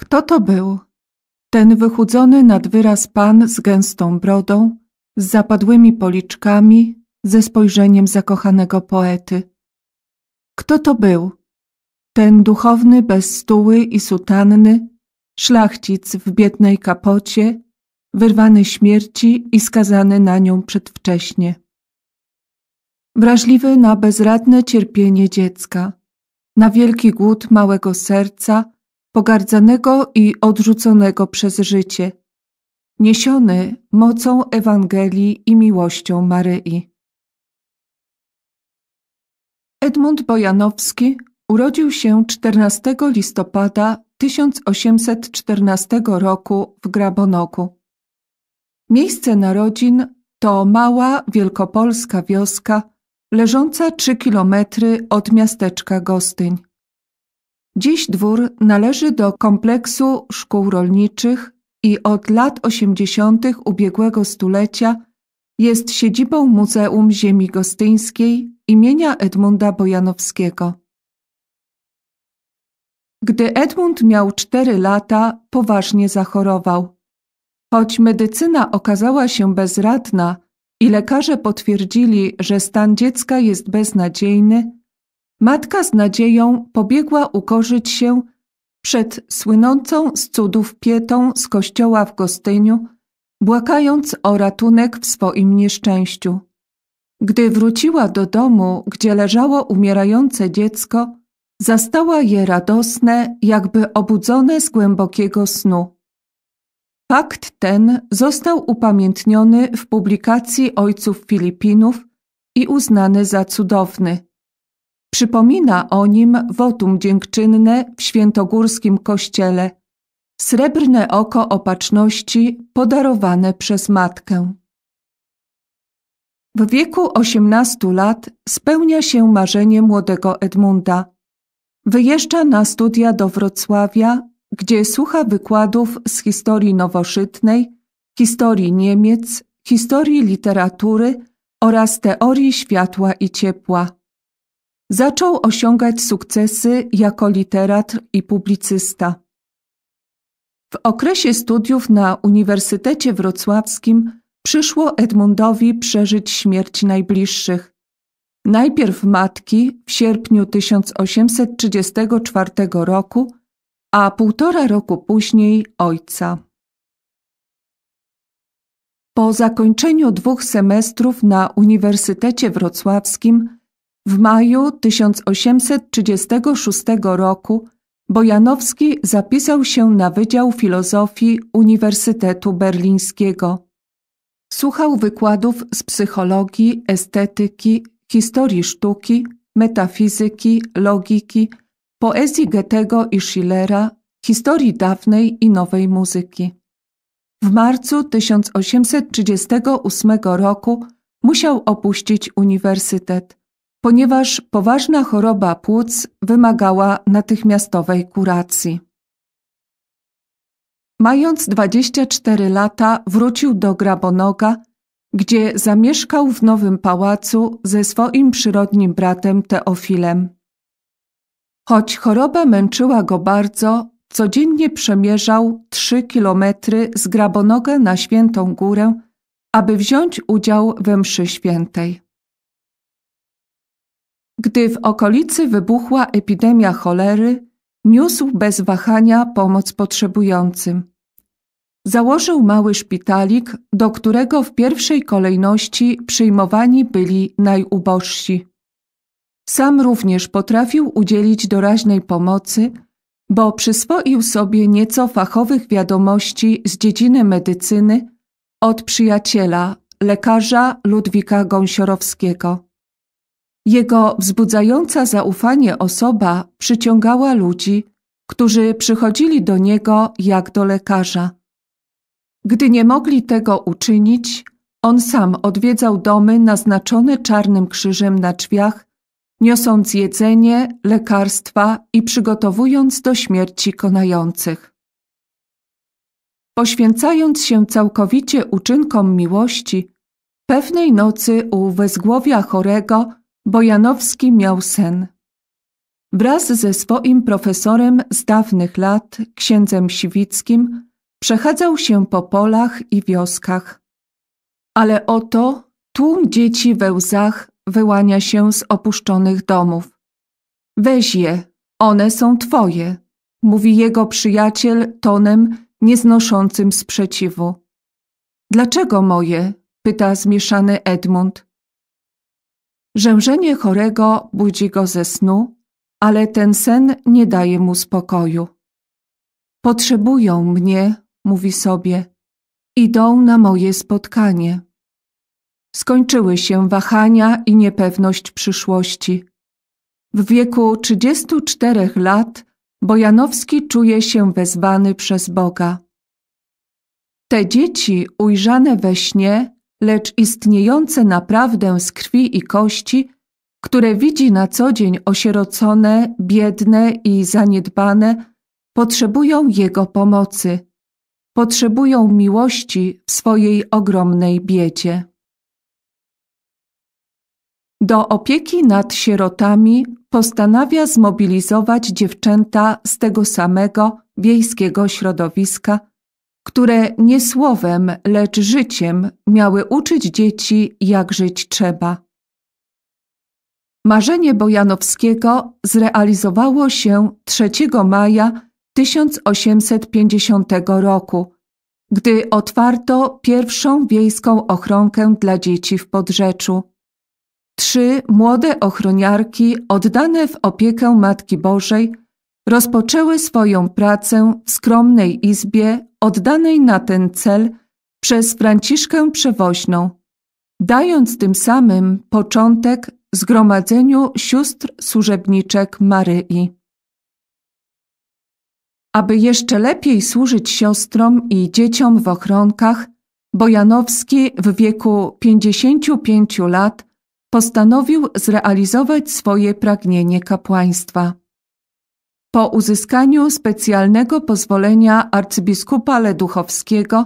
Kto to był? Ten wychudzony nad wyraz pan z gęstą brodą, z zapadłymi policzkami, ze spojrzeniem zakochanego poety. Kto to był? Ten duchowny bez stuły i sutanny, szlachcic w biednej kapocie, wyrwany śmierci i skazany na nią przedwcześnie. Wrażliwy na bezradne cierpienie dziecka, na wielki głód małego serca, pogardzanego i odrzuconego przez życie, niesiony mocą Ewangelii i miłością Maryi. Edmund Bojanowski urodził się 14 listopada 1814 roku w Grabonoku. Miejsce narodzin to mała wielkopolska wioska leżąca 3 kilometry od miasteczka Gostyń. Dziś dwór należy do kompleksu szkół rolniczych i od lat 80. ubiegłego stulecia jest siedzibą Muzeum Ziemi Gostyńskiej imienia Edmunda Bojanowskiego. Gdy Edmund miał cztery lata, poważnie zachorował. Choć medycyna okazała się bezradna i lekarze potwierdzili, że stan dziecka jest beznadziejny, Matka z nadzieją pobiegła ukorzyć się przed słynącą z cudów pietą z kościoła w Gostyniu, błakając o ratunek w swoim nieszczęściu. Gdy wróciła do domu, gdzie leżało umierające dziecko, zastała je radosne, jakby obudzone z głębokiego snu. Fakt ten został upamiętniony w publikacji ojców Filipinów i uznany za cudowny. Przypomina o nim wotum dziękczynne w świętogórskim kościele, srebrne oko opatrzności podarowane przez matkę. W wieku 18 lat spełnia się marzenie młodego Edmunda. Wyjeżdża na studia do Wrocławia, gdzie słucha wykładów z historii nowoszytnej, historii Niemiec, historii literatury oraz teorii światła i ciepła. Zaczął osiągać sukcesy jako literat i publicysta. W okresie studiów na Uniwersytecie Wrocławskim przyszło Edmundowi przeżyć śmierć najbliższych. Najpierw matki w sierpniu 1834 roku, a półtora roku później ojca. Po zakończeniu dwóch semestrów na Uniwersytecie Wrocławskim w maju 1836 roku Bojanowski zapisał się na Wydział Filozofii Uniwersytetu Berlińskiego. Słuchał wykładów z psychologii, estetyki, historii sztuki, metafizyki, logiki, poezji Goethego i Schillera, historii dawnej i nowej muzyki. W marcu 1838 roku musiał opuścić uniwersytet ponieważ poważna choroba płuc wymagała natychmiastowej kuracji. Mając 24 lata, wrócił do Grabonoga, gdzie zamieszkał w nowym pałacu ze swoim przyrodnim bratem Teofilem. Choć choroba męczyła go bardzo, codziennie przemierzał trzy kilometry z Grabonoga na Świętą Górę, aby wziąć udział we mszy świętej. Gdy w okolicy wybuchła epidemia cholery, niósł bez wahania pomoc potrzebującym. Założył mały szpitalik, do którego w pierwszej kolejności przyjmowani byli najubożsi. Sam również potrafił udzielić doraźnej pomocy, bo przyswoił sobie nieco fachowych wiadomości z dziedziny medycyny od przyjaciela, lekarza Ludwika Gąsiorowskiego. Jego wzbudzająca zaufanie osoba przyciągała ludzi, którzy przychodzili do niego jak do lekarza. Gdy nie mogli tego uczynić, on sam odwiedzał domy naznaczone czarnym krzyżem na drzwiach, niosąc jedzenie, lekarstwa i przygotowując do śmierci konających. Poświęcając się całkowicie uczynkom miłości, pewnej nocy u wezgłowia chorego Bojanowski miał sen. Wraz ze swoim profesorem z dawnych lat, księdzem Siwickim, przechadzał się po polach i wioskach. Ale oto tłum dzieci we łzach wyłania się z opuszczonych domów. Weź je, one są twoje, mówi jego przyjaciel tonem nieznoszącym sprzeciwu. Dlaczego moje? pyta zmieszany Edmund. Rzężenie chorego budzi go ze snu, ale ten sen nie daje mu spokoju. Potrzebują mnie, mówi sobie, idą na moje spotkanie. Skończyły się wahania i niepewność przyszłości. W wieku 34 lat Bojanowski czuje się wezwany przez Boga. Te dzieci ujrzane we śnie lecz istniejące naprawdę z krwi i kości, które widzi na co dzień osierocone, biedne i zaniedbane, potrzebują Jego pomocy, potrzebują miłości w swojej ogromnej biedzie. Do opieki nad sierotami postanawia zmobilizować dziewczęta z tego samego wiejskiego środowiska, które nie słowem, lecz życiem miały uczyć dzieci, jak żyć trzeba. Marzenie Bojanowskiego zrealizowało się 3 maja 1850 roku, gdy otwarto pierwszą wiejską ochronkę dla dzieci w Podrzeczu. Trzy młode ochroniarki oddane w opiekę Matki Bożej – rozpoczęły swoją pracę w skromnej izbie oddanej na ten cel przez Franciszkę Przewoźną, dając tym samym początek zgromadzeniu sióstr służebniczek Maryi. Aby jeszcze lepiej służyć siostrom i dzieciom w ochronkach, Bojanowski w wieku 55 lat postanowił zrealizować swoje pragnienie kapłaństwa. Po uzyskaniu specjalnego pozwolenia arcybiskupa Leduchowskiego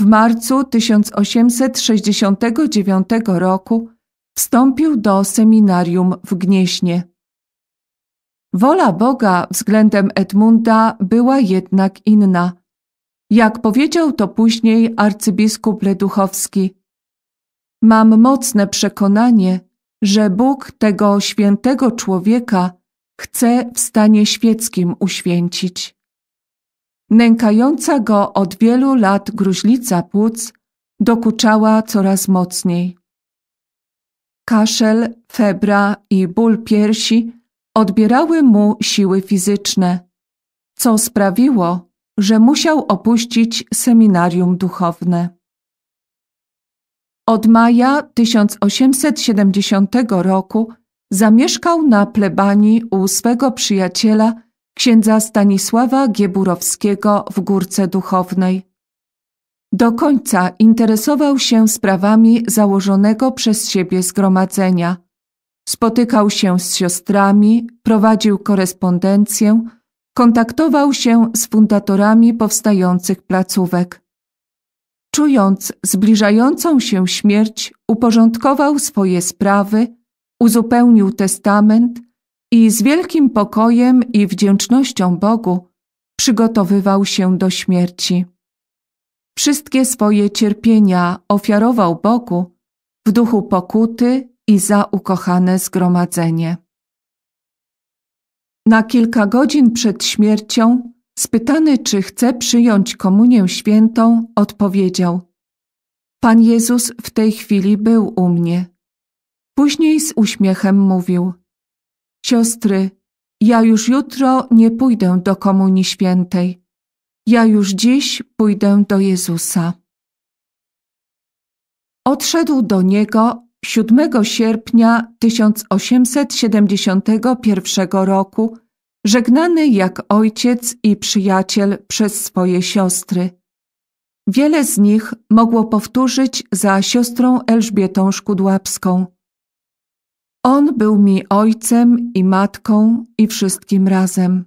w marcu 1869 roku wstąpił do seminarium w Gnieźnie. Wola Boga względem Edmunda była jednak inna. Jak powiedział to później arcybiskup Leduchowski, mam mocne przekonanie, że Bóg tego świętego człowieka chce w stanie świeckim uświęcić. Nękająca go od wielu lat gruźlica płuc dokuczała coraz mocniej. Kaszel, febra i ból piersi odbierały mu siły fizyczne, co sprawiło, że musiał opuścić seminarium duchowne. Od maja 1870 roku zamieszkał na plebanii u swego przyjaciela księdza Stanisława Gieburowskiego w Górce Duchownej. Do końca interesował się sprawami założonego przez siebie zgromadzenia. Spotykał się z siostrami, prowadził korespondencję, kontaktował się z fundatorami powstających placówek. Czując zbliżającą się śmierć, uporządkował swoje sprawy, uzupełnił testament i z wielkim pokojem i wdzięcznością Bogu przygotowywał się do śmierci. Wszystkie swoje cierpienia ofiarował Bogu w duchu pokuty i za ukochane zgromadzenie. Na kilka godzin przed śmiercią, spytany, czy chce przyjąć komunię świętą, odpowiedział: Pan Jezus w tej chwili był u mnie. Później z uśmiechem mówił: Siostry, ja już jutro nie pójdę do Komunii Świętej. Ja już dziś pójdę do Jezusa. Odszedł do niego 7 sierpnia 1871 roku, żegnany jak ojciec i przyjaciel przez swoje siostry. Wiele z nich mogło powtórzyć za siostrą Elżbietą Szkudłapską – on był mi ojcem i matką i wszystkim razem.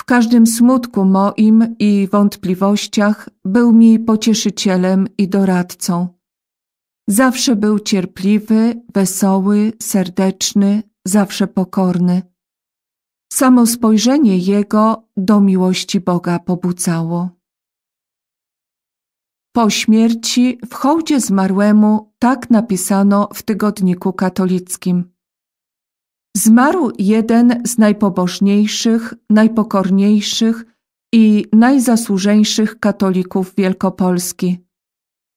W każdym smutku moim i wątpliwościach był mi pocieszycielem i doradcą. Zawsze był cierpliwy, wesoły, serdeczny, zawsze pokorny. Samo spojrzenie jego do miłości Boga pobudzało. Po śmierci w hołdzie zmarłemu tak napisano w tygodniku katolickim. Zmarł jeden z najpobożniejszych, najpokorniejszych i najzasłużeńszych katolików Wielkopolski.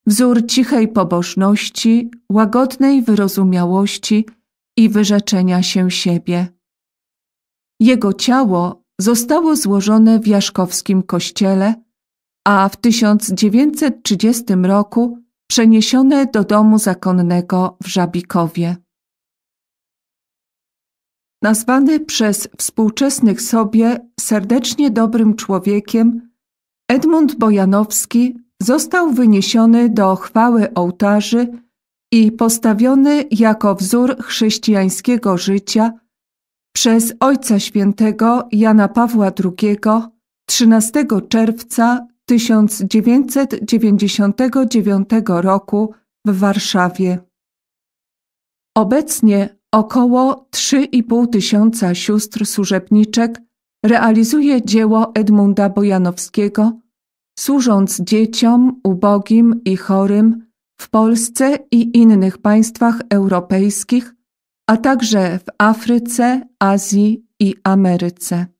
Wzór cichej pobożności, łagodnej wyrozumiałości i wyrzeczenia się siebie. Jego ciało zostało złożone w Jaszkowskim kościele a w 1930 roku przeniesione do domu zakonnego w Żabikowie. Nazwany przez współczesnych sobie serdecznie dobrym człowiekiem, Edmund Bojanowski został wyniesiony do chwały ołtarzy i postawiony jako wzór chrześcijańskiego życia przez Ojca Świętego Jana Pawła II 13 czerwca 1999 roku w Warszawie. Obecnie około 3,5 tysiąca sióstr służebniczek realizuje dzieło Edmunda Bojanowskiego, służąc dzieciom, ubogim i chorym w Polsce i innych państwach europejskich, a także w Afryce, Azji i Ameryce.